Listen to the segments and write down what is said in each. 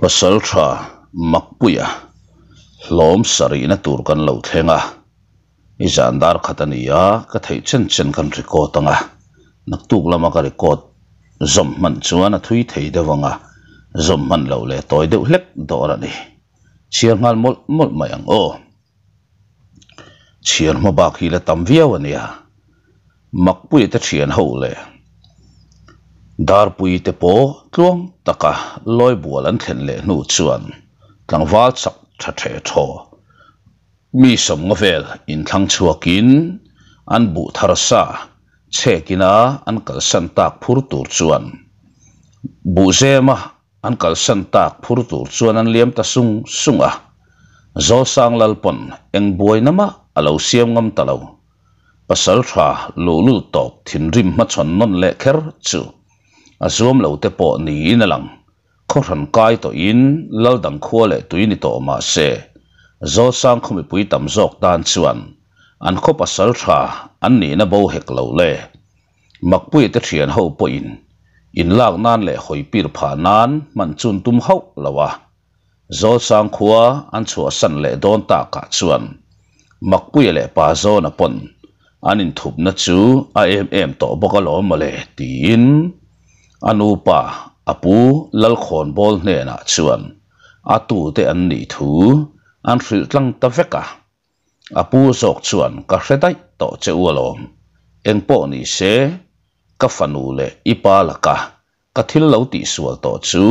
pasal tha makpuya lom sari na tur kan lo thenga i zandar khatania ka thei chen chen kan record tanga nak tuk lama ka record zom man chuan a thui thei dewanga zom man lo le toy deuh hlek dora ni chiar ngal mol mol mayang o chiar ma ba khi la tam viawania makpui ta thian ho le darpui te pawh tluang taka lawibual an thlen leh hnu chuan tlangval sak tha the thaw mi somnga vel in thlang chuakin an buh thar sa chhekina an kalsan tak phur tur chuan bu zema an kalsan tak phur tur chuan an liam ta sung sunga zo sang lalpon eng buainama alo siam ngam talo pasal tha lu lu top thin rim ma chon non le kher chu a z o m l o t e p o n i n a l a n g k o r a n k a i t o i n l a l d a n g k u a l e t u i n i t o m a s e z o s a n g k h o m i p u i t a m z o k d a n c h u a n a n k h o p a s a l t h a a n n i n a b o h e k l o l e m a k p u i t e t h i a n h o p o i n i n l a g n a n l e h o i p i r p h a n a n m a n c h u n t u m h a u l a w a z o s a n g k h u a a n c h u a s a n l e d o n t a k a c h u a n m a k p u i l e p a z o n a m anupa apu lalkhon bol ne na chuan atu te an ni thu an hril tlang ta veka apu zok chuan ka hretai to cheualom engpo ni se ka fanu le ipa laka ka thil lo ti sual to chu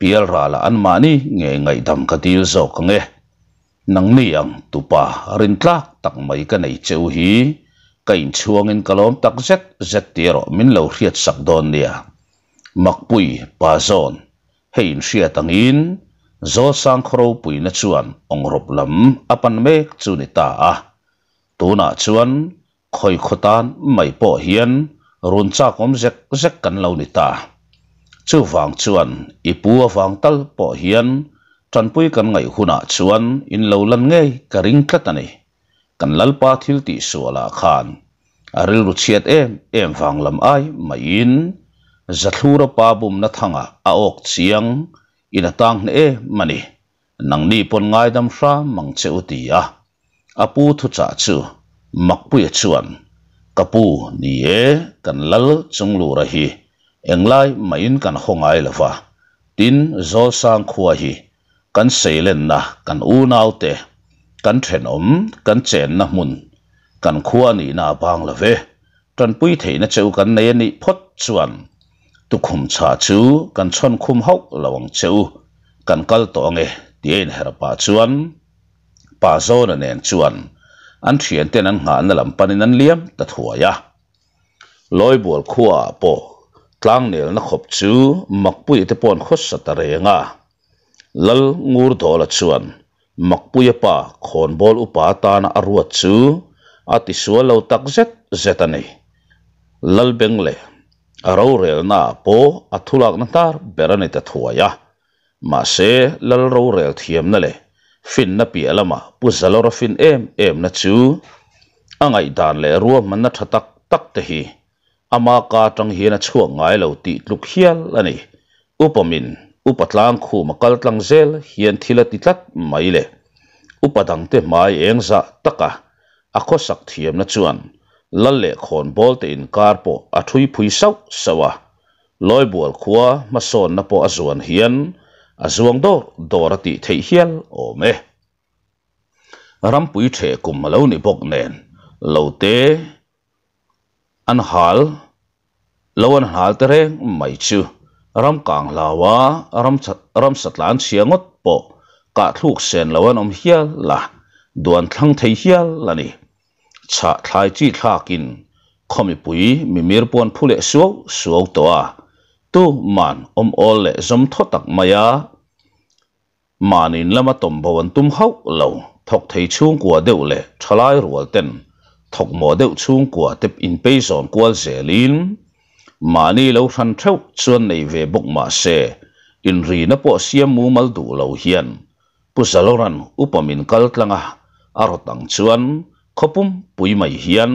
pial ra la an mani ni nge ngai dam ka til zok nge nang ni ang tupa rin tlak tak mai ka nei cheu hi kain chuangin kalom tak zet zet tiro min lo hriat sak don nia makpui pa zon hein sia tangin zo sang khro pui na chuan ongrop lam apan mek chu ni ta a tuna chuan khoi khotan mai po hian run cha kom zek zek kan lo ni ta chu wang chuan ipu wang tal po hian tran pui kan ngai huna chuan in lo lan nge ka ring tlat ani kan lal pa thil ti suala khan aril ru chiat em em wang lam ai mai in zathura pabum na thanga a ok chiang ina tang ne eh, mani nang ni pon ngai dam fra mang che utia apu thu cha chu makpui chuan kapu ni e kan lal chung lu ra hi englai main kan hongai lova tin zo sang khuwa hi kan seilen na kan u nau te kan then om kan chen na mun kan khuwa ni na bang love tan pui theina cheu kan nei ni phot chuan ตุคุมชาชูกันชนคุมฮกระวังเชูกันกัลตัวเงเดียนเฮรปาชวนปาโซนเนนชวนอันเทียนเตนันหานลำปันนันเลี้ยมตะถัวยะลอยบัวขัวโปตลางเนลนักขบชูมักปุยเตปอนขสตะเรงะลลงูรดอละชวนมักปุยปาขอนบอลอุปาตานอรวดชูอติสวลเราตักเจ็ดเจ็ดนี่ลลเบงเล a r a re na po athulak na tar beraneta thuaya ma se lal rorel thiam na le fin na pi alama pu jalo ro fin em em na chu angai dar le ruam na thatak tak te hi ama ka tang h i n a c h h u a ngailo ti luk hial ani upomin upatlang khu makal tang zel hien thila ti tat mai le upadang te mai e n za taka akho sak t h ละเล่คนบอลตินการปออัฐวิพุยสักสวะลอยบัวขัามาสอนนปออจวนเฮียนอจวงดอดอรติเทียเฮียลโอเมรำปุยเทกุมมาเลวนิบกเนนเลวเตอันฮาลเลวันฮาลเตเรงไม่ชื่อรำกลางลาวารำรำสัตลานเสียงอดปอกะทุกเซนเลวันอมเฮียลละดวนทั้งเทยเฮียลละนี่ฉะทายจี้ทากินขมิปุยมีมีรปวนผู้เละสวกสวกตัวตู้มันอมอลเละสมทตักมายามานินละมาตมบวันตุมเฮาเหล่าทกไทยช่วงกัวเดือเละชลายรัวเต้นทกหมอเดือช่วงกัวเต็บอินไปสอนกัวเสลินมานี่เราทันเท่าชวนในเวบุกมาเซอินรีนปอเสียมูมัลดูเราเฮียน pusaloran upamin kaltlanga arotanchuan ขปุ่มปุยไม่เฮียน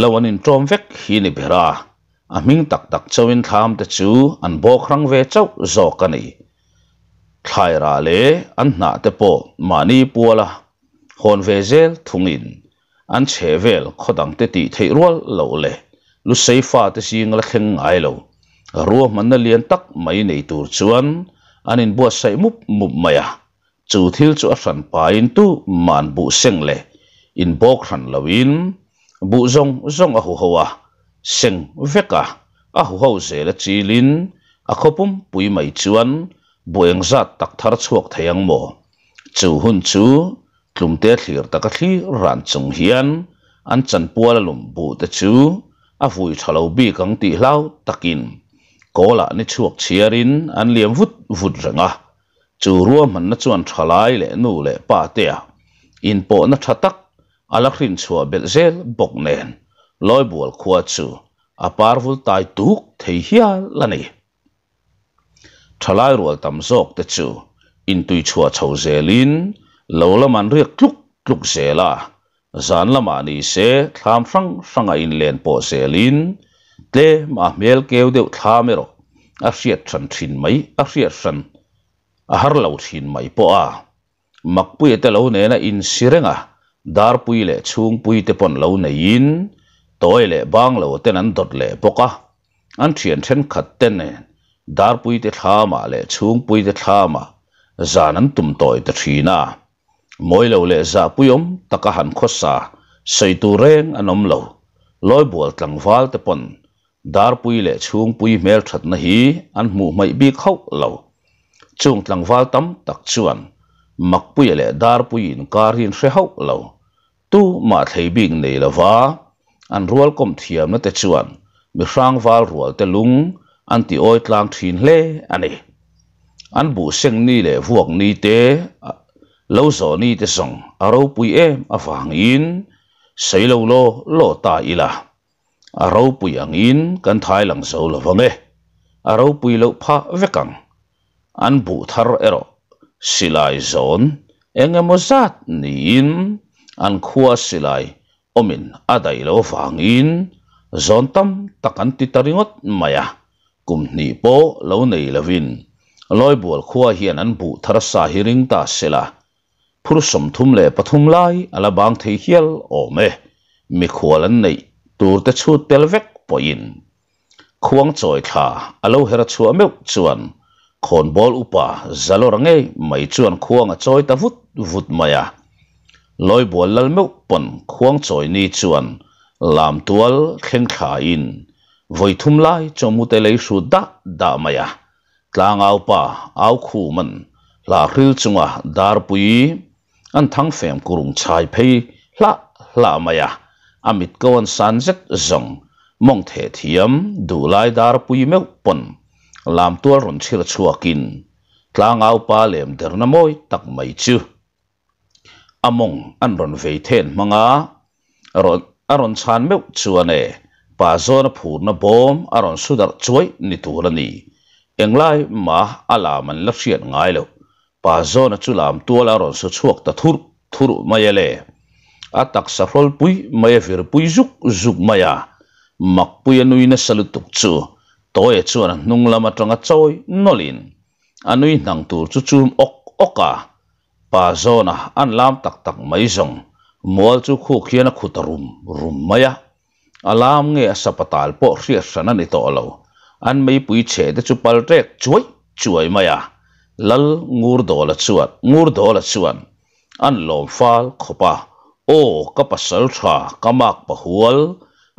ลาวันินจอมเวกฮีนิเบราอามิงตักตักเจ้าวินทามตะจูอันโบครั้งเวเจ้าจอกันนี่ทายราเลอันหนาเตโปมานีปัวละฮอนเวเซลทุงินอันเชเวลขดังเตติเทรัวเหลาเลลุเซฟ้าเตซิงละเข่งไอเหลารัวมันนเลียนตักไม่ในตูจวนอันอินบัวใส่มุบมุบมายาจูทิลจูอัสันปายินตุมันบุเซงเล in bok han lawin bu zong zong a hu hoa seng veka a hu ho ze la lin a khopum pui mai chuan bueng zat tak thar chuak thayang mo chu hun chu tlumte thlir taka thli ran chung hian an chan puala lum bu te chu a vui thalo bi kang ti hlau takin kola ni chuak chiarin an liam vut vut ranga chu ruam man na chuan thalai le nu le pa te in po na thatak Ala alakrin chua belzel boknen loibol khua chu aparvul tai tuk theihia lani thalai rual tam zok te chu intui chua chho zelin lolaman riak tluk tluk zela zan lama ni se thlam hrang hranga in len po zelin tle ma mel keu deuh thlamero a hriat thran thin mai a hriat thran a har lo thin mai po a makpui e te lo nena in sirenga dar pui le chung pui te pon lo na in toy le bang lo ten an dot le poka an thian then khat ten ne dar pui te tha ma le chung pui te tha ma zan an tum toy te thi moi lo le za puyom taka han khosa sei tu reng anom lo loi bol tlang wal te pon dar pui le chung pui mel that na hi an mu mai bi khau lo chung tlang wal tam tak chuan mak pui le dar pui in kar hin hre hau lo tu mà thấy bình này là vả an rual kom thiam na te chuan mi rang val rual te lung an ti lang tlang thin anh ani an bu seng ni để vuông ni te lo zo ni te song aro à pui em a à wang in sei lo lo lo ta ila aro pui ang in kan thai lang zo lo vange aro bụi lo pha vekang an bu thar ero silai em engemaw zat nín อันขัาสิไลอมินอาดัยเลวฟังอินจอนตัมตะกันติดตริงดมายะกุมนีโปเลวในเลวินลอยบัวขัาเฮียนันบุทรสาฮิริงตาสิลาพุรสมทุมเล่ปทุมไลอาลาบางเทียลโอเมมีขัาลันในตูรเตชูเตลเวกปอินขวางจอยขาอาลวเฮระชัวเมวชวนคนบอลอุปาจะลอรังเอไม่ชวนขวางจอยตะวุดวุดมายะ lôi bùa lal mốc bẩn khoang chổi ni chuan làm tual khen khả in voi thum lai cho mu te lấy su da da maya à. tlang au pa áo khu là à, la ril chunga dar pui an thang fem kurung chai phei là la maya amit kawan san zet zong mong the thiam du lai dar pui meu pon làm rung ron chil chuakin tlang áo pa lem der na moi tak mai chu among an ron ve ten manga ron aron chan meu chuane pa zon phur na bom aron sudar chuai ni turani englai ma ala man la fiat ngai lo pa zon chu lam tual aron su chuak ta thur thur mayale atak sa rol pui maya vir pui zuk zuk maya mak pui anui na salutuk chu toye chuan nung lama tanga choi nolin anui nang tur chu chum ok oka ป่าโซนะอันลามตักตักไม่ส่งมัวจุคู่เขียนขุดรุมรุมมายะอลามเงี้ยสัปตาลปอเรียสนันอิตอเอาอันไม่ปุยเฉดจูุพัลเรกช่วยช่วยมายะลลงูรดอลชวนงูรดอลชวนอันลมฟาลขบะโอ้กปัสลชากมากปะหัว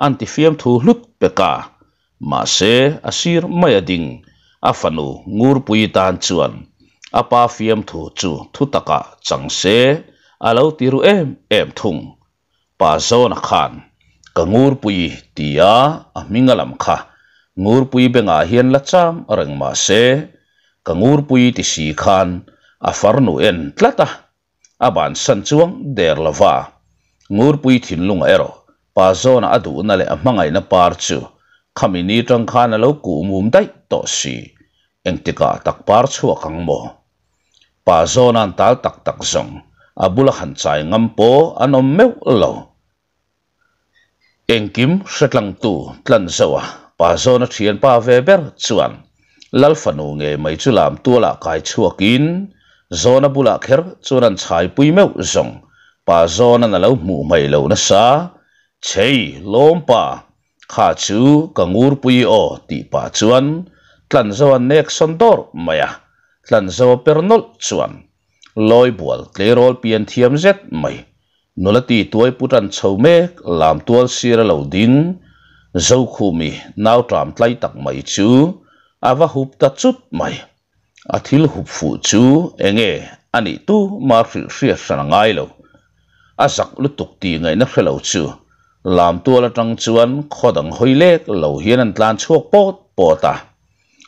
อันที่ฟิมทูลุกเปกามาเซอสิรไม่ดิ่งอฟันูงูรปุยตานชวน apa fiam thu chu thu taka chang se alo tiru em em thung pa zona khan kangur pui tia a mingalam kha ngur pui benga hian la cham reng ma se kangur pui ti si khan a farnu en tlata a san chuang der lava ngur pui thin lunga ero pa zona adu na le a mangai na par chu khamini tang khan alo ku mum dai to si engtika tak par chu kang mo pa zon an tal tak tak zong a bula khan chai ngam po an om meu lo engkim shetlang tu tlan zawa pa zon a thian pa ve ber chuan lal fanu nge mai chu lam la kai chuakin zon a bula kher chuan chai pui meu zong pa zon an lo mu mai lo na sa chei lom pa kha chu kangur pui o ti pa chuan tlan zawan nek sondor maya tlan zawa pernol chuan loi bual tlerol pian thiam zet mai nolati tuai putan chome lam tual sira lo din zo khumi nau tram tlai tak mai chu awa hup ta chut mai athil hup fu chu enge ani tu mar ri ri sanangai lo azak lutuk ti ngai na khelo chu lam tual atang chuan khodang hoilek lo hian an tlan chhuak pot pota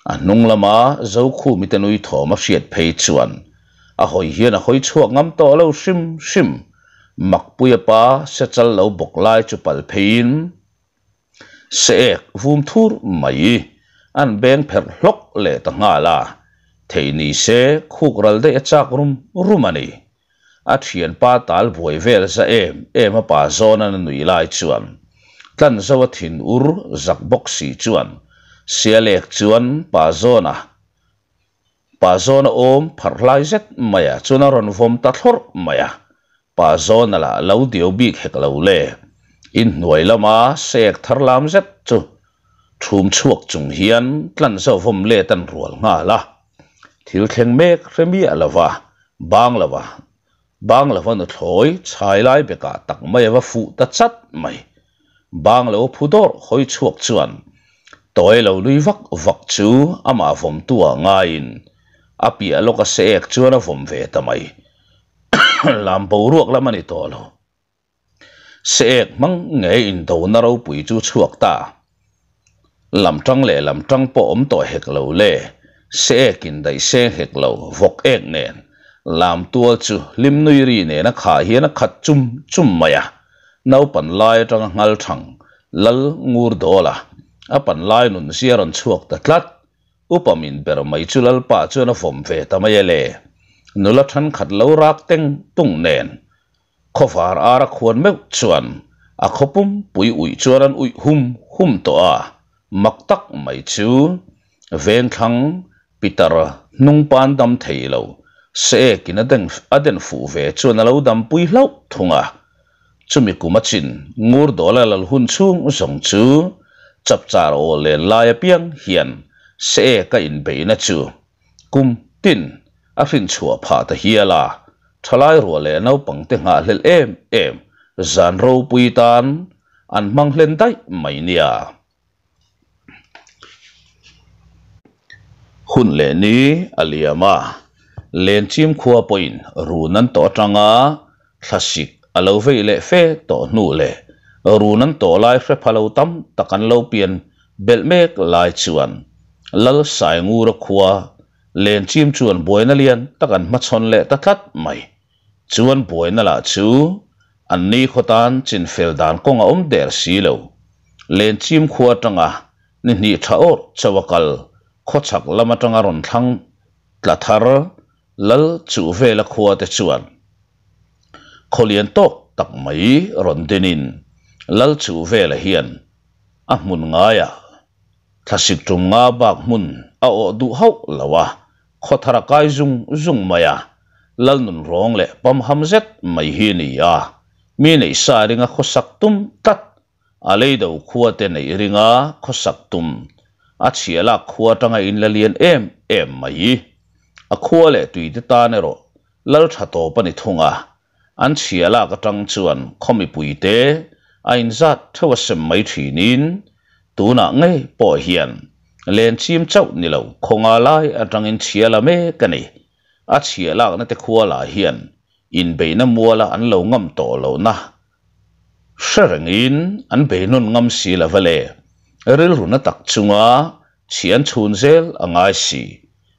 อันนงละมาเจ้าคู่มิตรนุยถอมาเสียดเพยชวนอะหอยเฮียนอหอยชั่วงำโตเล่าชิมชิมมักปุยปาเสจัลเล่าบกไลจุปัลเพยินเสกฟุมทูรไม่อันแบงเพลลกเลตงหาลาเทนีเสคู่กรัลเดยจากรุมรุมันีอดเทียนป้าตาลบวยเวลซะเอมเอมาป้าโซนันนุยไลชวนทานสวัสดินอุรจักบกซีชวน sia lek chuan pa zona à. pa zona om pharhlai zet maya à. chuna ron vom ta thlor maya à. pa zona là lâu dio bik hek lâu le in hnuai lama sek thar lam zet chu chùm chuộc chung hiền tlan so vom le tan ruột nga la thiếu thil thleng mía remi alawa bang lawa bang lawa nó thloi chai lai beka tak mai wa fu ta chat mai bang phu phudor hơi chuộc chuan toy lo lui vak vak chu à mà vom tua nga in apia lo ka se ek chu na vom về ta mai làm bầu ruak la mani to lo xe ek mang nge in do na ro pui chu chuak ta làm trăng le làm trăng po om to hek lo le se ek in dai se hek lo vok ek nen lam tua chu lim nui ri ne na kha hi na khat chum chum à nau pan lai trăng ngal trăng lal ngur do la a pan lai nun sia an chuak ta tlat upamin ber mai chulal pa chuan a fom ve ta mai le nula than khat lo rak teng tung nen khofar ara khuan mek chuan a khopum pui ui chuan an ui hum hum to a mak tak mai chu ven thang pitar nung pan dam thei lo se kin adeng aden fu ve chuan alo dam pui hlau thunga chumi kumachin ngur dolal hun chung zong chu จับจารโอเลลายเปียงเฮียนเสก็อินเบนจูกุมตินอฟินชัวพาตเฮียลาทลายรัวเลนเอาปังเตงาเลเอ็มเอ็มจันโรูปุยตันอันมังเลนได้ไม่เนียหุ่นเลนี้อเลียมาเลนจิมขัวปอยนรูนันต่อจังอาคลาสิกอาลวเวเลเฟต่อนูเลรูนั้นโตลายเฟรพาเลูตั้มตะกันเลวเปลี่ยนเบลเมกลายชวนลลสายงูระคัวเลนชิมชวนบวยนเลียนตะกันมดชนเละตะทัดไม่ชวนบวยนละชูอันนี้ขตานจินเฟลดานกงอมเดรสีเลวเลนชิมขัวตังอ่ะนี่นี่ท้าอชาวกัลขชักละมาตังอรอนทั้งตะทารลลจูเฟลขคัวเตชวนขเลียนโตตักไม่รอนเดนิน lal chu vela hian a hmun ngaya thlasik tum nga bak hmun a o du ho lawa khothara kai zung zung maya lal nun rong le pam hamzet mai hi ni ya mi nei sa ringa khosak tum tat a lei do khuate nei ringa khosak tum a chiala khua tanga in la lian em em mai a khua le tui te ta ne ro lal tha to pa ni thunga an chiala ka tang chuan khomi pui te anh zat thua sầm mấy thủy nín tú nã ngay bỏ hiền lên chim chậu nì lâu không ai lai à trăng in chia là mê cái này à chia là nó te khua là hiền in bể nó mua là anh lâu ngâm tổ lâu na sợ rằng in ăn bể nôn ngâm xì là vậy lệ rồi nó tắc chung à chiến chun zel anh ai si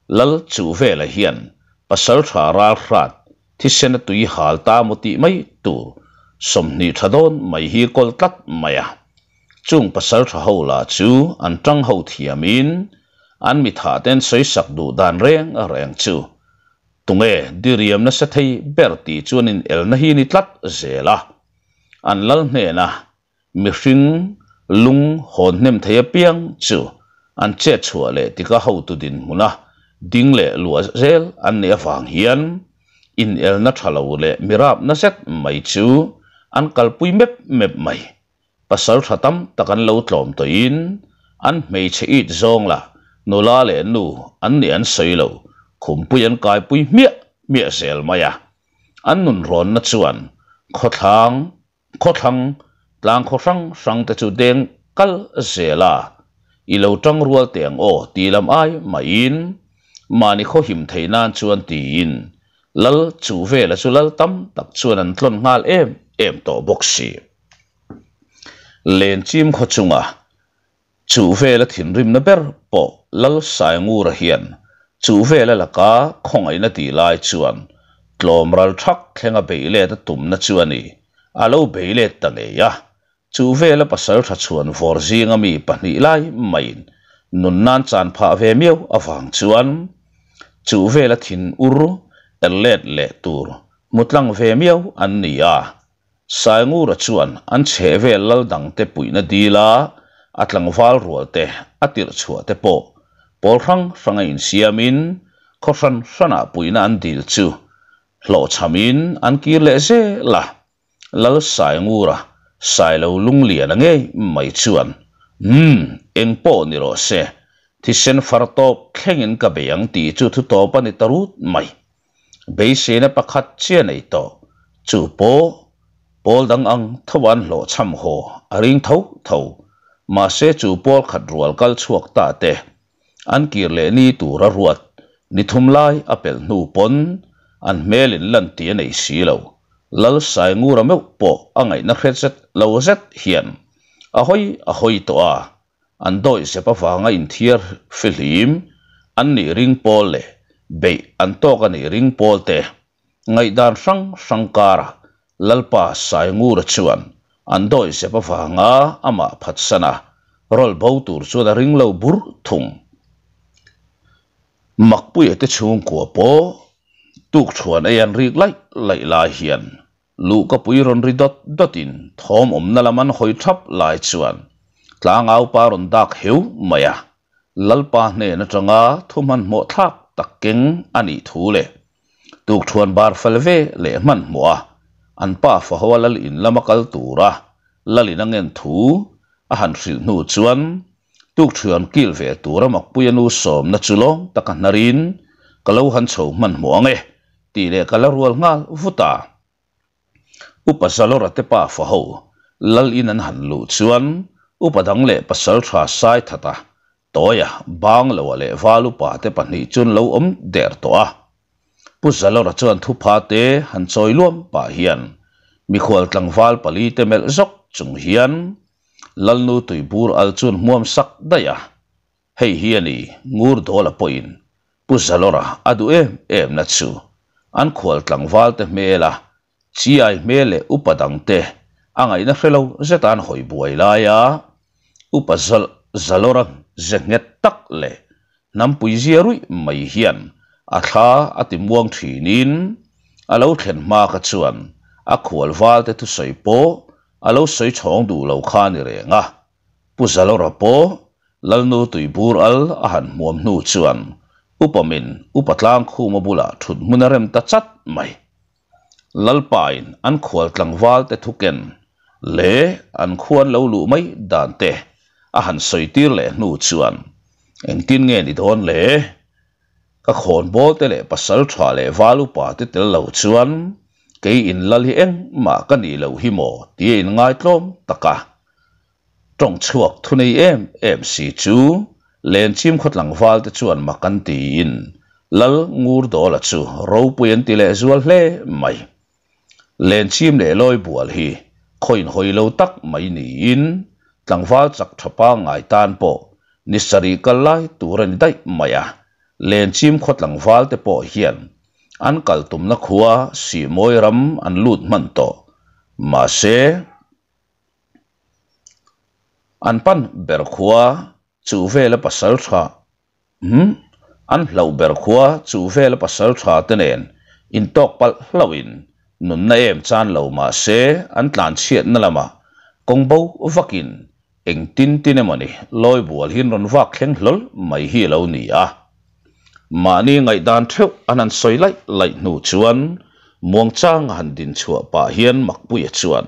lal chu ve la hiền pasal thara rat thì sen tu i hal ta một tí mấy tu สมนิทดอนไม่ฮีกอลตัดไม่อะจุงภาษาทหลาจูอันจังหูเทียมินอันมิถาเต้นสวยสักดูดานเรียงอะไรงจูตุงเอดิเรียมนั่นสักทีเบิร์ตีจวนินเอลนั่นฮีนิตัดเจละอันลัลเนนะมิชิงลุงหอนเนมเทียเปียงจูอันเจ็ดชัวเลติกาหูตุดินมุนะดิ้งเลลัวเซลอันเนฟังเฮียนอินเอลนั่นทะเลวเลมิราบนั่นเซ็ตไม่จู an kalpui mep mep mai pasal thatam takan lo tlom to in an mei che it zong la no la le nu an ni an sei lo khum pui an kai pui mia mia sel maya an nun ron na chuan kho thang kho thang tlang kho sang sang te chu deng kal zela i lo tang rual teng o ti lam ai mai in mani ni kho him theinan chuan ti in lal chu ve la chu lal tam tak chuan an tlon ngal em เอ็มโตบุกซีเลนจิมขจุงะจูเฟลทินริมนับเบอร์ปอลลสายงูระเฮียนจูเฟลละก้าคงไอนาตีล่ชวนกลมรัลทักเข่งกับเบลเลตตุ่มนัชวนีอาลูเบลเลตตั้งเอียจูเฟลปัสสาวะทัชวนฟอร์ซิงมีปนีลายไม่นุนนันจันพาเวมิวอาฟังชวน จูเฟลทินอุรุเอเลตเลตูร์มุดลังเวมิวอันนี้อ่ะ sai ngu ra chuan an che ve lal dang te pui di la atlang val rual te atir chua te po pol rang ranga in siamin kho ran rana pui na an dil chu lo chamin an ki le se la lal sai ngu ra sai lo lung lia na nge mai chuan hm en po ni ro se thì sen far to khlengin ka beyang ti chu thu to pa ni tarut mai be se na pakhat chia nei to chu po ปอลดังอังทวันโลชัมโฮอริงเทาเทามาเซจูปอลขัดรัวกัลชวกตาเตอันกีเลนีตูระรวดนิทุมไลอเปลนูปนอันเมลินลันเตียในสีเหลวลลสายงูระเมกปออังไงนักเรศเลวเซตเฮียนอหอยอหอยตัวอันดอยเซพฟางอินเทียร์ฟิลิมอันนี่ริงปอลเลเบอันโตกันนี่ริงปอลเตไงดานสังสังการะ lalpa sai ngur chuan an doi se pa fa nga ama phat sana rol bo tur chu da ring lau bur thung mak pui te chung ko po tuk chuan ei an rik lai lai la hian lu ka pui ron ri dot dot in thom om na laman hoi thap lai chuan tlang au pa ron dak heu maya lalpa ne na changa thuman mo thap takkeng ani thu le tuk chuan bar falve le man mo an pa fa ho lal in lama kal tura lalin angen thu a han sil nu chuan tuk chuan kil ve tura mak puyanu som na chulo takan narin kalau han chho man muange ti le kala ngal vuta upasalora te pa fa ho lal in an han lu chuan upadang le pasal tha sai thata toya bang lo le valu pa te pani chun lo om der to pusa lo ra chuan thu pha te han choi luam pa hian mi khol tlang val pali te mel zok chung hian lalnu tui bur al chun muam sak daya hei hiani ngur do a poin pusa lo ra adu em em na chu an khol tlang val te mela chi ai mele upadang te angai na frelo zetan hoi buai la ya upazal zalora zenget tak le nam pui zia rui mai hian อาชาอาติมวงถี่นินอาลูกเห็นมากระชวนอาขวัลวาลเตทุสัยโปอาลูกสัยช่องดูเลาขานเรียงะปุซาลรับโปลันนูตุยบูรัลอาหันมวมนูชวนอุปมินอุปตลางคูมาบุลาถุดมุนเริ่มตัดชัดไหมลลปายนอันขวัลตลังวาลเตทุเกนเล่อันควรเลาลุไม่ดันเตอาหันสัยตีเล่ะนูชวนเอ็งตินเงินดิทอนเล่ các hồn bố tế lệ bà sẵn trả lệ vã lũ bà tế tế lâu chuan cái in là li eng mà cái nì lâu hi mò tì in ngay tôm tất cả trong chuộc thu này em em si chú lên chim khuất lăng vã tế chuan mà căn tì in lal ngur đó là chú râu bùyên tì lệ zual lệ mày lên chim lệ lôi bùa hi khoin hồi lâu tắc mày nì in lăng vã chắc thập ba ngài tan bộ nisari kalai turan dai maya à. เลนชิมขดหลังฟัลเตปอเฮียนอันกัลตุมนักหัวสีมอยรำอันลูดมันโตมาเซอันปันเบรคัวจูเวลปัสสาวะหืมอันเหล่าเบรคัวจูเวลปัสสาวะเตเนนอินตอกปัลเหล่าอินนุนนเอมจานเหล่ามาเซอันตานเชียนนั่นละมากงบูวักินเองตินตินเอมันนี่ลอยบัวหินรอนวักเข่งหลลไม่ฮีเหล่านี้อ่ะ mà ni ngày đàn theo anh ăn soi lại lại nụ chuan muông trang hàn din chùa bà hiền mặc bụi chuan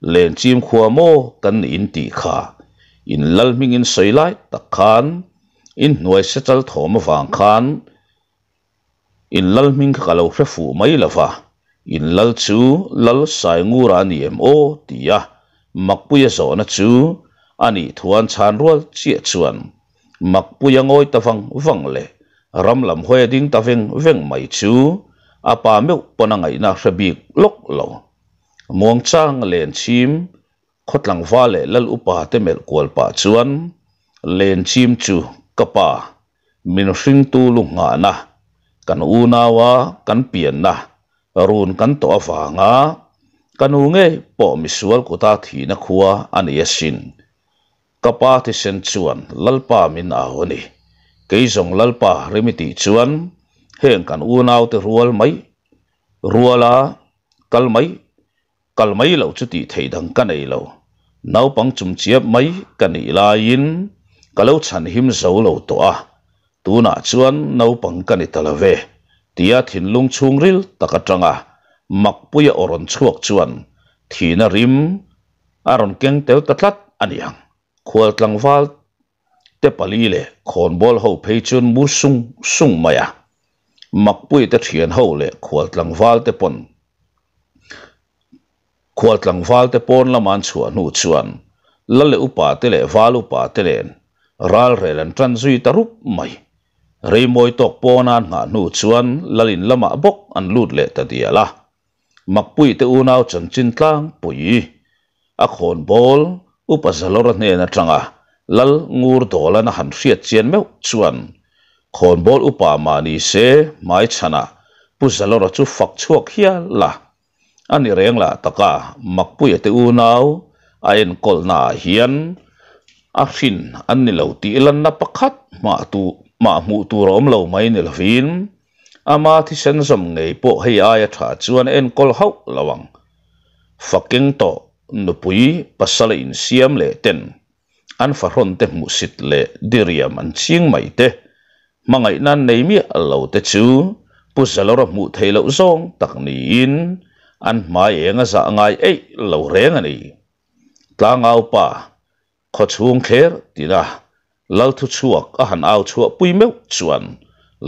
lên chim khua mô cần in tì khả in lal minh in soi lại tắc khan in nuôi sẽ chal thổ mà vàng khan in lal minh khả lâu phép phụ mấy là vả in lal chú lal sai ngu ra ni em ô tìa à. mặc bụi gió na chú anh ấy thuan chan ruột chia chuan mặc bụi ngồi ta vang vang lệ รำลำเฮดิ้งตาเฟงเฟงไม่ชูอาปาเมกปนังไงนาสบียลกลมวงช่างเลนชิมขดลังฟ้าเลลลุปาเตเมลกวลปาชวนเลนชิมชูกะปามินฟิงตูลุงานะกันอุนาวากันเปียนนะรูนกันตัวฟางะกันองเงปอมิสวลกุตาทีนักหัวอันยศินกะปาที่เซนชวนลลปามินอาหนี cái dòng lal pa remiti chuan hẹn kan u nau te rual mai ruala kal mai kal mai lo chu ti thấy dang ka nei lo nau pang chum chiap mai ka ni la in ka lo chan him zo lo to tu na chuan nau pang ka ni tala ve tia thin lung chung ril ta taka tanga mak puya oron chuak chuan thina rim aron keng tel tatlat aniang khual lang val เตปลีเลยคนบอลเขาเพยนมูสุงสุงมายะมักปุ่ยเตเทียนเขาเลยขวดหลังฟ้าเตปนขวดหลังฟ้าเตปนละมันชวนหูชวนละเลอุปาเตเลฟ้าลุปาเตเลนรัลเรลันทรานซุตตรุปไม่รีมวยตกปอนานหานูชวนละลินละมาบกอันลุดเลตเดียละ มักปุยเตอูนาวจันจินตังปุยอะคนบอลอุปสรรเนี่นจังอ่ะ lal ngur do a han hriat chian meuh chuan khawn bawl upa mani se mai chhana puzalora chu fak chuak hial la ani rengla taka makpui te u nau a en kolna hian a hrin an ni lo ti lan na pakhat ma tu ma mu tu rom lo mai ni lovin ama thi sen som ngei po hei aya tha chuan en kol hau lawang faking to nupui pasala in siam le ten an faron te musit le diriam an chiang mai te mangai nan nei mi alo te chu pusalora mu theilo zong tak ni in an mai enga za ngai ei lo reng ani tlangau pa kho chung kher tira lal thu chuak a han au chua pui meu chuan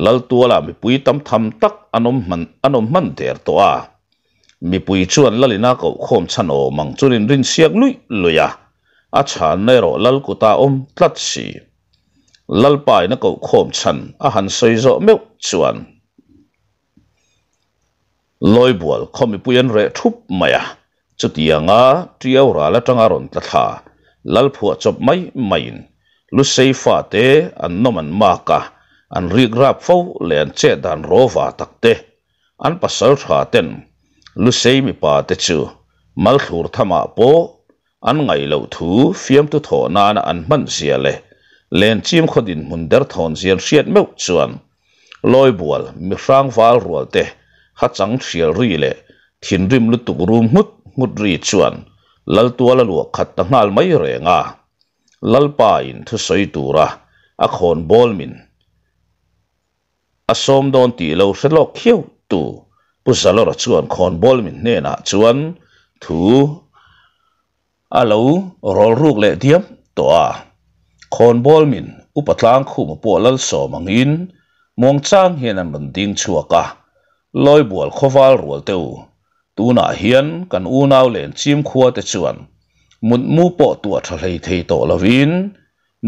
lal tua la mi pui tam tham tak anom man anom man der to a mi pui chuan lalina ko khom chăn o mang chunin rin siak lui luya อาชานในโรลลกุตาอมตัดสีลลปายนักข่มชันอาหารสวยจอเมื่อชวนลอยบัวขอมิปุยันเรทุบมายจุดยังอาที่เอาราละจังอารมณ์ตถาลลผัวจบไม่ไม่ลุเซฟาเตอันนมันมากะอันรีกรับเฝ้าเลียนเจดันโรวาตักเตอันปัสสาวะเต็นลุเซมีปาเตจูมัลขูรธรรมาโปอันไงเล่าทูฟิมตุทอนานอันมันเสียเลยเลนจิมขดินมุนเดอร์ทอนเสียนเสียดเมื่อชวนลอยบัวมีฟางฟ้ารัวเตะหัดสังเสียรีเลยทินริมลุตุกรุมมุดมุดรีชวนลลตัวละลวกขัดตั้งนานไม่เรงอ่ะลลป้ายินทุสอยตัวระอคอนบอลมินอสมดดนตีเ่าสลอกเขียวตูปุสลอรชวนคอนบอลมินเนนะชวนทู a lo rol ruk le diam to a khon bol min upatlang khum po lal so mang in mong chang hian an man ding chuaka loi bol khoval rol teu na hian kan u nau len chim khua te chuan mut mu po tu a thalei thei to lovin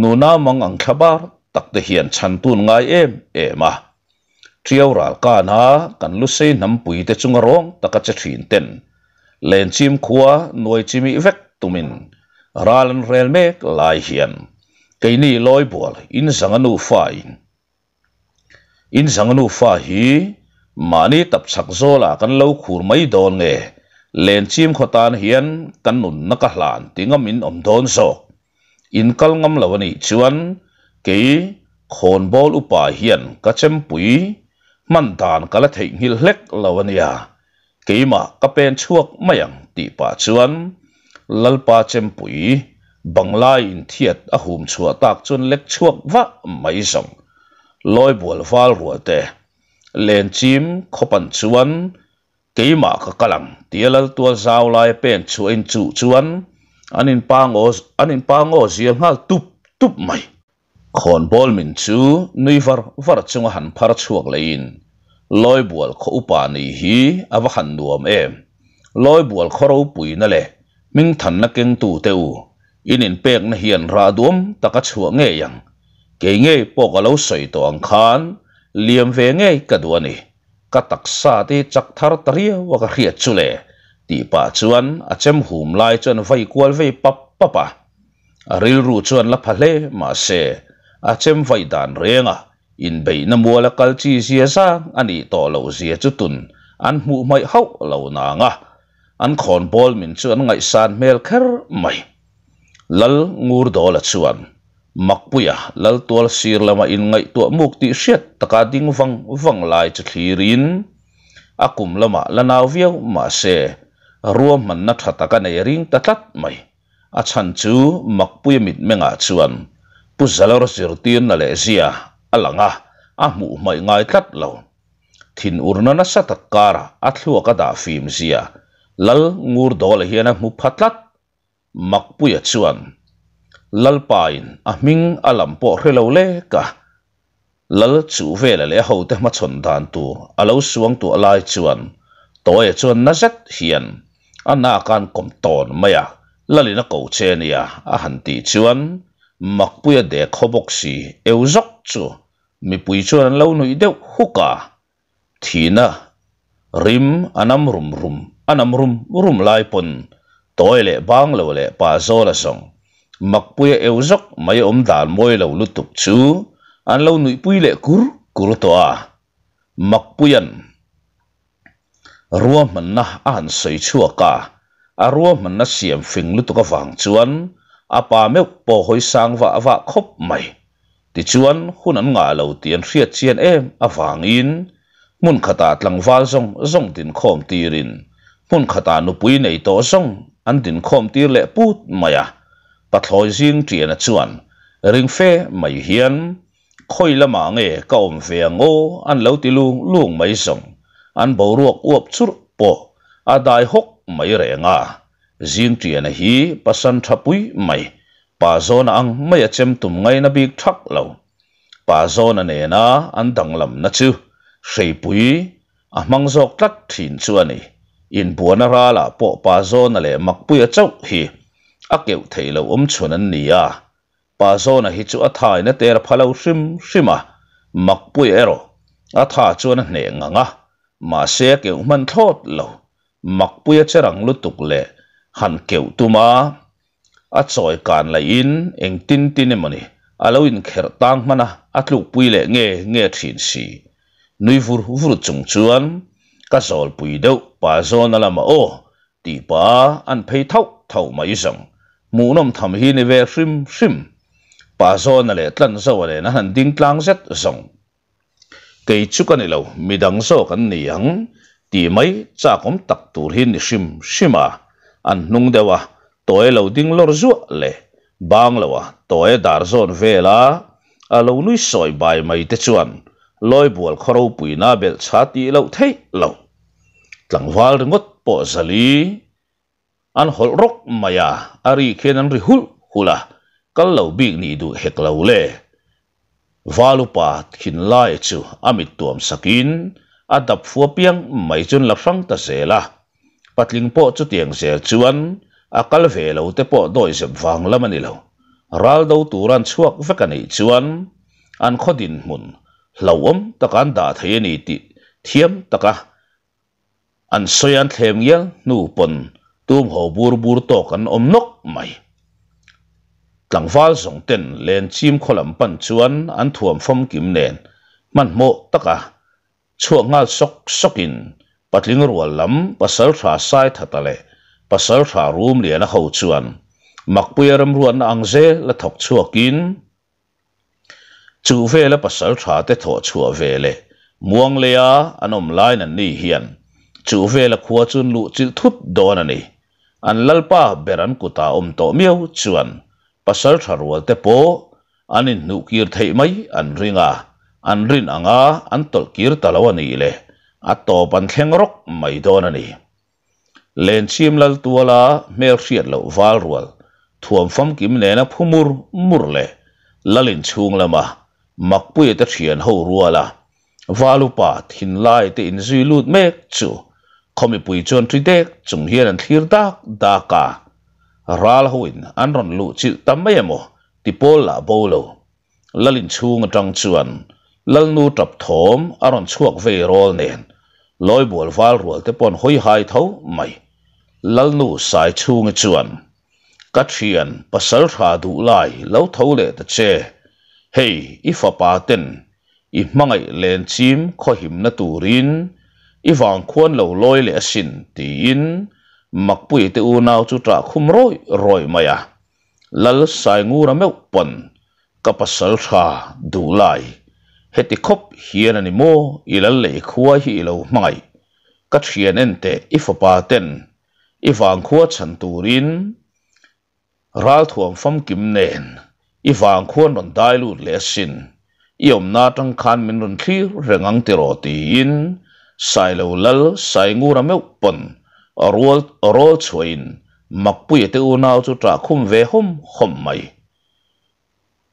nu na mang ang khabar tak te hian chan tun ngai em em a triau ral ka na kan lu sei nam pui te chunga rong taka che thin ten len chim khua noi chimi vek ตุมินราลันเรลเมกลายเฮียนกนี่ลอยบวลอินสังนูฟ้าอินอินสังนูฟ้าฮีมานี่ตับสักโซลากันเล่าขูรไม่โดนเงเลนชิมขตานเฮียนกันหนุนนักหลานติงมินอมโดนโซอินกัลงมลวนี่ชวนกีโคนบอลอุปาเฮียนกะเชมปุยมันดานกะละเถิงหิลเล็กลวนี่ยกีมากะเป็นชวกไม่ยังตีป่าชวนลลปาเจมปุยบังไลอินเทียตอหุมชัวตักจนเล็กชัววะไม่สงลอยบัวฟ้ารัวเตะเลนจิมขปันชวนกี่มากกะลังเตียวลลตัวสาวไลเป็นชวนจูชวนอันินปางอสอันินปางอสยังหาตุบตุบไม่คนบอลมินชูนี่ฟาร์ฟาร์จงหันพาร์ชวกเลยินลอยบัวขอุปานีฮีอาวะหันนวมเอมลอยบัวขอรูปุยนั่นแหละมิงถันนักเก่งตูเตวอินินเป็กนเฮียนราดวมตะกัดชัวเงยังเกยเงยปกเลาใส่ตัวอังคารเลียมเวงเงยกระดวนี่กตักซาตี่จักทารตเรียวกะเรียดชุเลตีป่าชวนอาเจมหูมลายจนไฟกวลไฟปับปะปะอริลรูชวนละพะเลมาเสอาเจมไฟดานเรียงอะอินเบยนมัวละกัลจีเสียซาอันนี้ต่อเล่าเสียจุตุน อันหูไม่เข้าเล่านางอ่ะอันขอนบอลมินชวนไงสันเมลเคอร์ไม่ลลงูรดอลชวนมักปุยลลตัวสีรลมาอินไงตัวมุกติเชตตะกาดิงฟังฟังไลจะขีรินอากุมลมาลนาวิวมาเซรวมมันนัดหัตกันในริงตะทัดไม่อาชันจูมักปุยมิดเมงาชวนปุซาลรสิรตีนนั่นลเซียอลังอะอาหมูไม่ง่ายทัดเราทินอุรนันสัตการะอัตลวกระดาฟิมเซีย lal ngur do le hian a mu phatlat mak puya chuan lal pain a ming alam po hre lo le ka lal chu ve la le ho te ma chon dan tu alo suang tu alai chuan toy chuan na zet hian ana kan kom ton maya lalina ko che nia a han ti chuan mak puya de khobok si eu zok chu mi pui chuan lo nui deuh huka thina rim anam rum rum anam rum rum lai pun toi le bang lo le pa zo la song mak pui eo zok mai om dal moi lo lu chu an lo nui pui le kur kur to a mặc puyan rua man na an sei chua ka a rua man na siam fing lu tuk chuan a pa me po hoi sang va va khop mai ti chuan hun an nga lo tian hriat chian em a wang in mun khata tlang wal zong zong din khom tirin hun khata nu pui nei to song an din khom tir le put maya pathloi à. jing tian chuan ring fe mai hian khoi lama à nge kaum ve ngo an lo ti lung lung mai song an bo ruak uop chur po a à dai hok mai re nga jing tian hi pasan pui mai pa zona ang mai chem tum ngai na bik thak lo pa zona ne na an dang lam na chu sei pui a mang zok tak thin chuani in buona ra là bộ bà zô nà lệ mặc bùi ở châu hi ác kiểu thầy lo ấm um chuẩn anh nì à bà zô nà hi chú á thai nà tê là phá lâu xìm xìm à mặc bùi ở rô á thà chú nà nè ngà ngà mà xe kiểu mân thốt lâu mặc bùi ở chá răng lúc tục lệ hẳn kiểu tù mà á chòi càn là in anh tin tin em mà nì á lâu in khẽr tăng mà nà á lúc bùi lệ nghe nghe thịn xì nuôi vụt vụt chung chuan ก็สอลปุยเดียวป่าโซนนั่นละมาโอ้ตีป่าอันเพยเท่าเท่ามาอีสังมูนมทำฮีในเวริมริมป่าโซนนั่นแหละตั้นสวรรค์นั่นดิ้งกลางเซ็ตสังเกี่ยชุกันนี่เรามีดังโซกันนี่ยังตีไม่จากผมตักตูรหินริมริมาอันนุ่งเดียวตัวเราดิ้งลอร์จัวเลยบางเราตัวดาร์โซนเวลาเราหนุ่ยสอยใบไม่ติดชวน loi bual khoro pui na bel chati lo thei lo tlangwal ringot po zali an hol rok maya ari khenan ri hul hula kal lo big ni du hek lo le valupa khin lai chu amit tuam sakin adap phua piang mai chun la phang ta zela patling po chu tiang zel chuan akal ve lo te po doi sem wang lamani lo ral do turan chuak vekani chuan an khodin mun lâu om ta kan da thấy ni ti thiam ta ka an soyan thêm yang nu pon tum ho bur bur to kan om nok mai tlang val song ten len chim kholam pan chuan an thuam phong kim nen man mo taka chua nga sok sokin patling rual lam pasal tha sai thatale pasal tha room lian ho chuan makpuyaram ruan angze la thok chuakin จูเวลภาษาชาติถอดชัวเวเลมวงเลียอันอมไลน์นันนี่เฮียนจูเวลขวจุนลุจิทุบโดนนี่อันลลป้าเบรนกุตาอมโตมิวชวนภาษาชารัวเตโปอันนุกีร์ไทยไม่อันริงาอันรินอังาอันตลกีร์ตะลวนี่เลยอัตโตปันเทงรกไม่โดนนี่เลนชิมลลตัวละเมรเชียดลวาลรัวทวมฟัมกิมเนนะพูมุรมุรเลลลินชุงละมา mặc bùi tất hiền hậu rùa là và lúc bà thìn lại thì in duy lụt mẹ chú không bị bùi chôn truy đếc chúng hiền anh thiệt đạc đa ca, ra là hụi ăn rộn lụ chịu tâm mấy em thì bố là bố lâu là linh chú ngờ trăng chuan là nu trập thốm anh rộn chuộc về rồi nền lôi bùa vào rùa tế bọn hôi hai thấu mày là nu sai chú ngờ chuẩn, cắt hiền bà sở thả đủ lại lâu thấu lệ tất chê เฮีอีฟ้าพัตินอีมังไงเลนซิมข้อหิมนาตูรินอีวังควนเหล่าลอยเลสินตีนมักปุยเตอูนาวจุตระคุมรอยรอยมายาลัลสายงูระเมกปนกับสัลชาดูลาย เฮติคบเฮียนนิโมอีลัลเลขัวฮีเล่มังไงกัดเฮียนเอ็นเตอีฟ้าพัตินอีวังควนฉันตูรินรัลทวงฟังกิมเนนอีฟังควรนนได้ลูเลสินยอมนาตั้งคันมินรนที่เรื่องังติโรตีอินไซเลวลลไซงูระเมุปนรวลรวลชวินมักปุยเตอุนาวจุตราคุมเวหุมขมไม่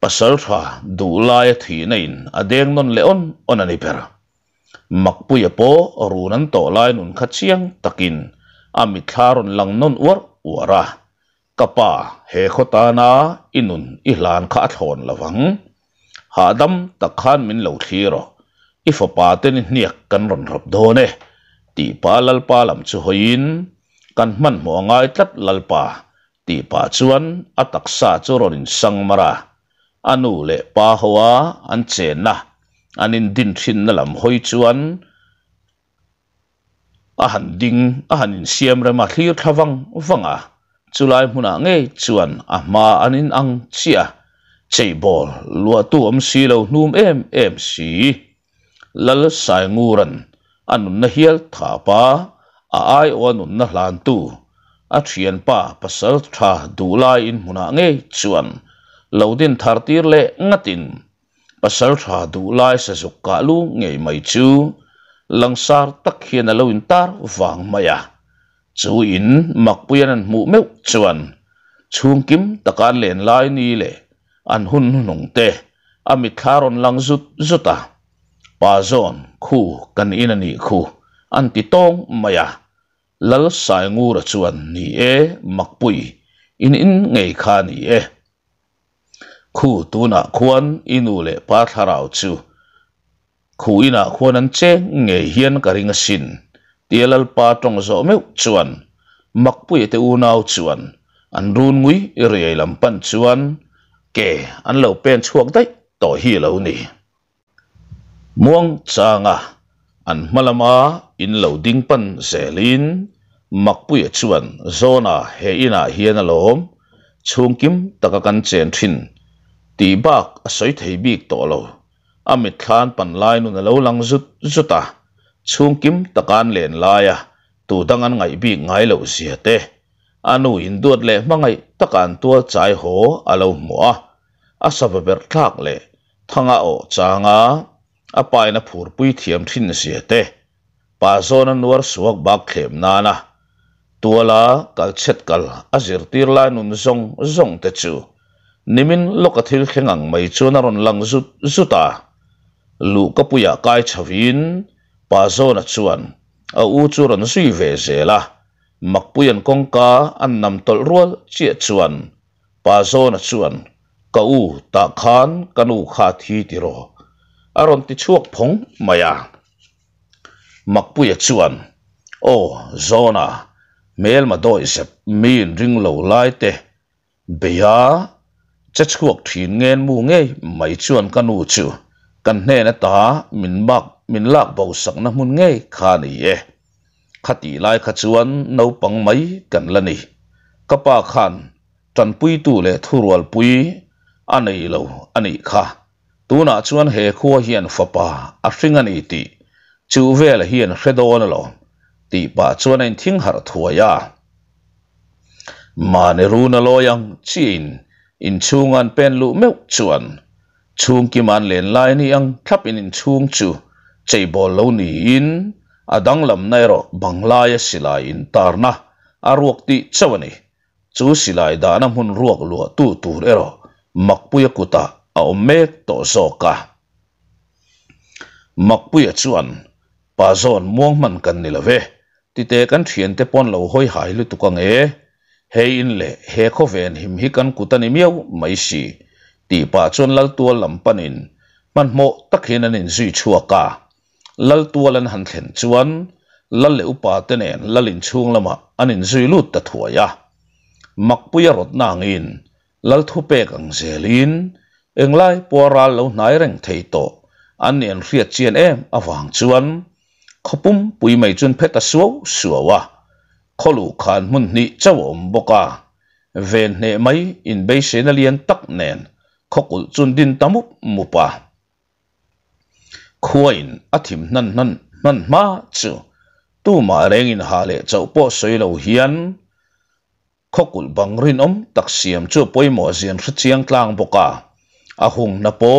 ภาษาทว่าดูลายทีนินอเดงนนเลอนอนันิเปรมักปุยโปรูนันโตลายนุนขัดเชียงตะกินอามิทารุนลังนนัวรอวระตปาเฮขตานาอินุนอิหลานข้าทอนละวังหาดัมตะขานมินเลวทีรออิฟปาเตนเนียกกันรนรับโดเนตีปาลลปาลมชุฮยินกันมันหมองายตัดลลปาตีปาชวนอตักซาจรนินสังมราอนุเลปาหัวอันเจนนะอันินดินชินนลัมฮอยชวนอาหันดิงอาหันเสียมเรมาทีรทวังวังอ่ะ chu lai hmuna ah nge chuan ama anin ang chia cheibol lua tu am si lo num em em si lal sai nguran anun na hial tha pa a ai wanun na hlan tu a thian pa pasal tha du lai in hmuna ah nge chuan lodin thartir le ngatin pasal tha du lai sa zuk ka lu ngei mai chu langsar tak hian alo in tar wang maya ah chú in mặc bây giờ mũ mếu chuan chuông kim tạc an lên lai ni lệ an hun nung tê amit kharon lang zut zuta pa à. zon khu kan ni khu an ti tong maya à. lal sai ngu ra chuan ni e makpui in in ngei kha ni e khu tu na khuan inu le pa tharau chu khu ina khuan an che ngei hian karinga sinh tialal pa tong zo meu chuan makpui te unau chuan an run ngui i rei lampan chuan ke an lau pen chuak day to hi lo ni muang changa an malama in lau ding pan zelin makpui chuan zona he ina hian alom kim takakan chen thin ti bak asoi thei bik to lo amit khan pan lai nu na lo lang zut zuta ช่วงกิมตะการเล่นลายะตูดั้งันไงบีไงเหลวเสียเตอนุอินดวดเล่มังไงตะการตัวใจโหอามณ์หมัวอาสับเบิดทักเล่ทั้งอาอจางอาอาไปนะผูรปุยเทียมทิ้นเสียเตป้าโซนันวรสวกบักเข็มนานะตัวละกัลเช็ดกัลอาจิรตีรลายนุนซงซงเตจูนิมินลกทิลเข่งังไม่ชวนรนลังจุดจุตาลูกกปุยกายชวิน pa zo na chuan a u chu ron sui ve zela makpui an kongka an nam tol rual chia chuan pa zo na chuan ka u ta khan kanu kha thi ti ro a ron ti chuak phong maya makpui a chuan o zona mel ma doi sep min ring lo lai te beya chất chuộc thìn nghen mù ngây mấy chuồn căn ủ chữ căn nè nè tá mình bạc มินลากบบาสักนะมุนเงยขานี่เอขัดีลายขจวนนบปังไม่กันละนี่กป๋าขันจันปุยตูเลทุรวลปุยอันนี้เลวอันนี้ข้าตัวน่าชวนเฮขัวเฮียนฟปาอัศริงันอีตีจูเวลเฮียนเสดอนลอตีป่าชวนเองทิ้งหัาทัวยามาในรูนลอยังจีนอินชูงานเป็นลูเมกชวนชูงกิมันเลนไลนี่ยังทับอินชูงจู chạy bò lâu nì in à đang làm này rồi bằng lai xì lại in tar na à ruột ti chào chú xì lại đã nằm hôn ruột tu tu đấy rồi mặc bùi cụ ta à ôm mê tổ sọ cả mặc bùi chuẩn bà giòn muông mặn cần nì ti tế căn thiền tế pon lâu hôi hải lưu tu quăng ế in lệ he khó vẹn him hi căn cụ ta nì miêu mấy xì tỷ lal tua lầm panin man mộ tắc hiền anh chua cả ลัลตัวลันหันเข็นชวนลัลเลอุปาเตเนนลลินช่วงละมาอันนินซุยลุดตะถัวยะมักปุยรถนางอินลัลทุเปกังเซลินเอ็งไล่ปัวราลเลหนายเร่งเทโตอันเนียนเรียดเจียนเอ็มอวังชวนขปุ่มปุยไม่จนเพชรสวสัววะขลุขานมุนนิเจ้าอมบกาเวนเนไม่อินเบเซนเลียนตักเนนขกุจุนดินตามุบมุปา coin a thim nan nan man ma chu tu ma reng in ha le chau po soi lo hian khokul bang rin om tak siam chu poimo ziam hri chiang tlang boka a hung na po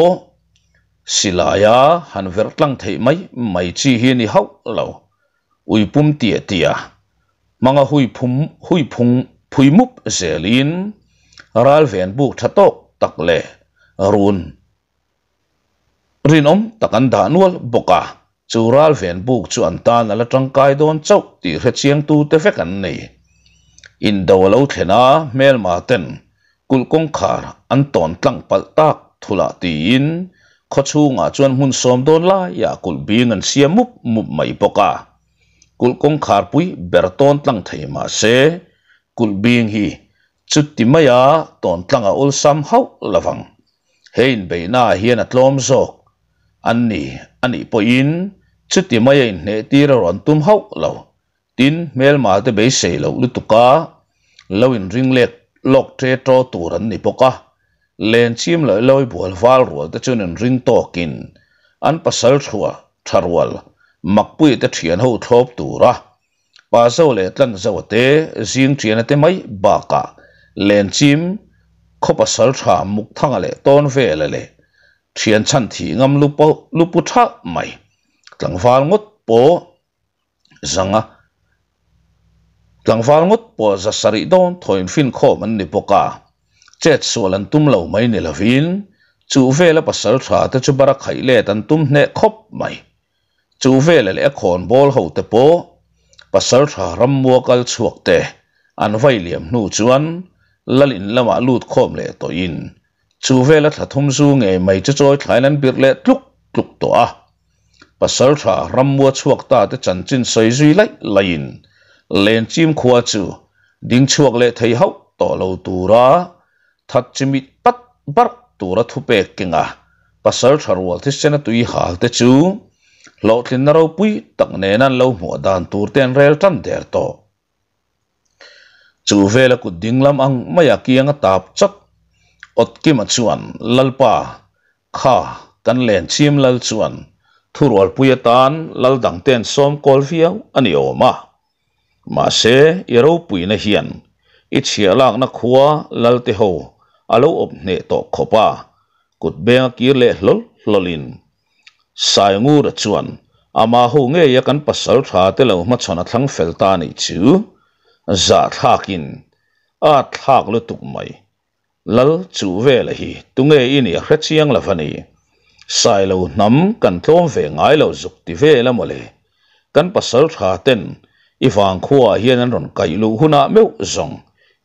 silaya han ver tlang thei mai mai chi hi ni hau lo ui pum tia tia manga hui phum hui phung phuimup zelin ral ven bu thatok tak le run rinom takan da nual boka ah. chural ven buk chu an tan ala tangkai don chau ti re chiang tu te vek an nei in do lo mel ma ten kul kong an ton tlang pal tak thula ti in kho chu nga chuan mun som don la ya kul bing an siam mup mup mai boka ah. kul kong khar pui ber ton tlang thei ma se kul hi chut maya ton tlang a ul sam hau lawang hein beina hian a tlom zok anh nỉ anh nỉ po in chút tiền mấy anh nè tí ra rồi tôm hốc lâu tin mail mà tới bế sẻ lâu lúc tục cá lâu in ring lệ lọc tre trò tù rắn nỉ po cá lên chim lại lôi buồn vào rồi tới cho nên ring to kín anh pasal chua charwal mặc bụi tới thiền hậu thóp tù ra bà sau lệ tân sau tế riêng thiền tới mấy bà cả lên chim khó pasal chua mục thang lệ tôn về lệ ทียนชันทีงมลุปลุปุทะไม่ตัังฟังงดปปจังะตัังฟังงดปปจะสริดอนทอยฟินข้อมันนิปกาเจ็ดส่วนตุ้มเหล่าไม่เนลฟินจูเฟลปัสสาวะถ้าจูบาระไขเล่ตันตุ้มเนคบไม่จูเฟลเล่กอนบอลหาเตโปปัสสาวะรำมัวกัลสวกเตอันไวเลียมนูจวนลลินละมาลูดคมเล่ตัวอิน về chu ve la thla thum zu nge mai chu choi thailand bir lúc tluk tluk to a pasar tha ramwa chuak ta te chan chin sai zui lai lain lên chim khua chu ding chuak lệ thấy hậu tỏ lâu tu ra thật that chimit bắt bar tu ra thu pe kinga pasar tha rual thi chena tui hal te chu lo tlin ro pui tak ne nan lo mu dan tur ten rel tan der to chu ve la ku dinglam ang maya kianga tạp chất อดกิมจชวนลลปาข้ากันเลนชิมลลชวนทุรวลปุยตานลลดังเต้นสมกอลฟิวอันยอมามาเสียรูปุยนเฮียนอิเชียลักนักหัวลลเตโฮอาลูอบเนตอกขปากุดเบียงกีเลลลลลินสายงูรชวนอามาหงเงยกันปัสสาวะเตลมาชนทั้งเฟลตานิจูจัดทักินอาทักลุตุกไม lal chu ve la hi tunge in i hre chiang la fani sai lo nam kan thlom ve ngai lo zuk ti ve la mole kan pasal tha ten i wang khua hian an ron kai lu huna meu zong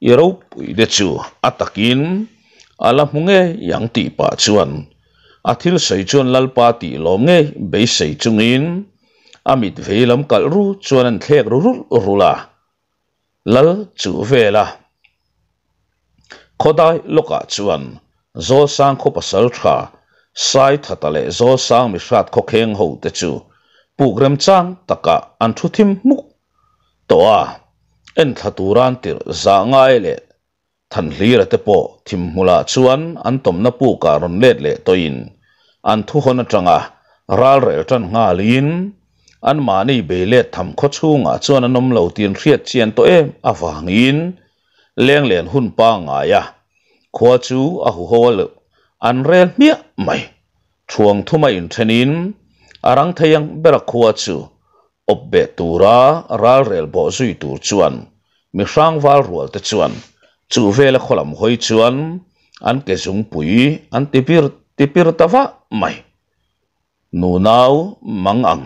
i ro pui de chu atakin ala munge yang ti pa chuan athil sei chuan lalpa ti lom nge be sei chungin amit veilam kalru chuan an thlek ru rul rula lal chu vela คดายลูกจวนโจสังคบสัลทาสายทัตเลโจสังมิชัดคเคงหูเตจูปูกรมจังตะกะอันทุทิมมุกตัวเอ็นทัตุรันติร์จางไงเลทันลีระเตปปทิมมุลาจวนอันตมนปูการนเลเลตัวอิน อันทุหนจังอะรัลเรตันงาลีนอันมานีเบลเลทำขดชูงาจวนันนมเหลาตีนเครียดเชียนตัวเออฟังอิน leng len hun pa nga ya khua chu a hu ho lu an rel mia mai chuang chân in thenin arang thayang bera khua chu op be tura ral rel bo zui tur chuan mi sang wal rual te chuan chu vela lầm hoi chuan an ke zung pui an tipir tipir tawa mai nu nau mang ăn,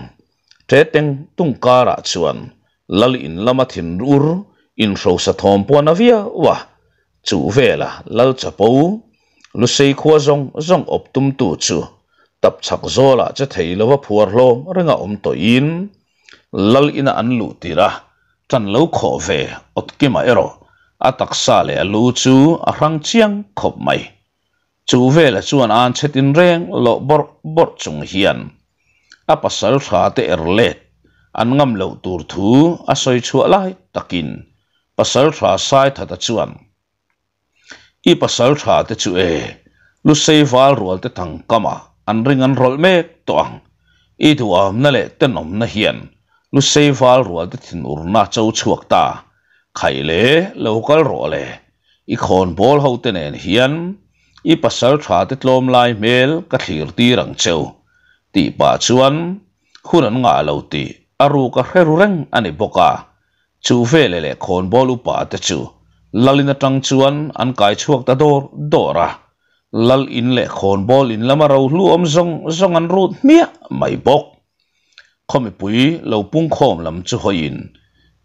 tre teng tung kara chuan lal in lama thin ur in ro sa thom po na via wa chu ve la lal cha po lu sei khua zong zong op tum tu chu tap chak zo la cha thei lo wa phuar hlom renga om to in lal ina an lu ti ra chan lo kho ve ot ki ma ero atak sa le lu chu a rang chiang khop mai chu ve la chu an chetin reng lo bor bor chung hian a pasal tha te erlet an ngam lo tur thu a soi chua lai takin ปสทายทัดจวนอีปสทาเตจวอลุเซฟารัวเตังกมาอันริงอันรอลเมกตัวอังอีดัวนั่นเลเตนอมนเฮียนลุเซฟารัวเตินูรนาจ้าชวกตาไขเล่โลกาลรัวเลอีคอนบอลเฮาเตนเฮียนอีปสทาเตโลมไลเมลกัทีรตีรังเจ้าตีปาชวนคุณงาเลวตีอรูกะเฮรุเรงอันอีบกาจูเฟ่เล่ๆคนบอลูปาเตจูลลินตังชวนอันกายชวกตะโดรดอระลลินเล่คนบอลินละมาเราลู่อมซงซงอันรูดเมียไม่บอกขมิปุยเราปุ่งคอมลำจูหอิน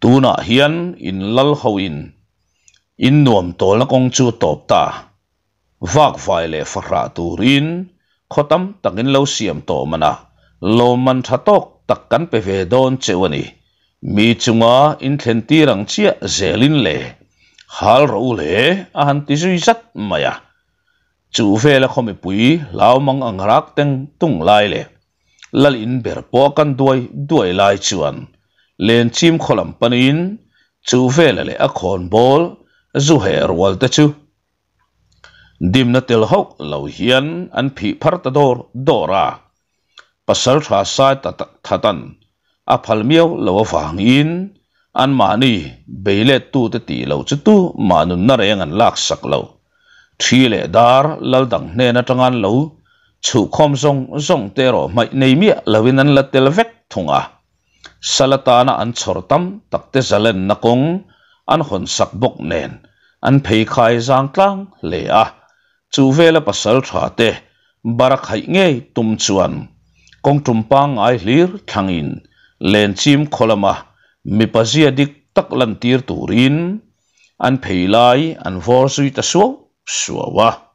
ตูน่าเฮียนอินลลเฮาวินอินนวมตัวละกงจูตบตาวากไฟเล่ฟราตูรินขอตั้มตักินเราเสียมโตมันะลมมันทะตกตักกันไปเฟดอนเจวันี mi chunga in thlen ti rang chia zelin le hal ro le a han ti zui zat maya chu ve la khomi e pui lao mang ang rak teng tung lai le lal in ber po kan duai duai lai chuan len chim kholam panin chu ve la le a khon bol zu he rwal ta chu dim na tel hok lo hian an phi phar ta dor dora pasal tha sa ta thatan à phal miêu lo phang in an mani ni bể lệ tu te ti lo chứ tu mà nun nà rèn an lạc sắc lo thi lệ dar lal dang nè na trang an lo chu khom song song te ro mai nei mi lo vin an à. la tel vek thung a salatana an chor tam tak te zalen na kong an hon sak bok nen an phei khai zang tlang le a à. chu ve la pasal tha te barak hai nge tum chuan kong tum pang ai hlir thangin lenchim kholama mipazia dik tak turin an pheilai an vor sui ta suaw suawa